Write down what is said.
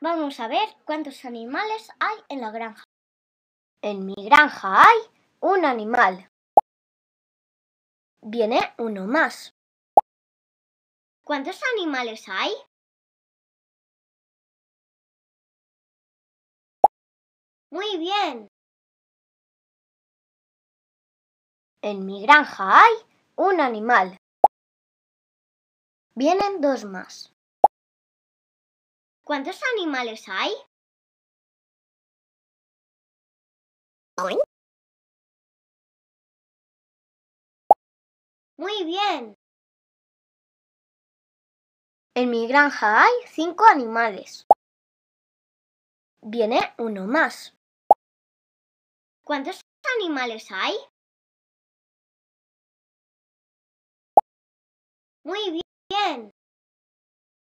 Vamos a ver cuántos animales hay en la granja. En mi granja hay un animal. Viene uno más. ¿Cuántos animales hay? Muy bien. En mi granja hay un animal. Vienen dos más. ¿Cuántos animales hay? Muy bien. En mi granja hay cinco animales. Viene uno más. ¿Cuántos animales hay? Muy bien.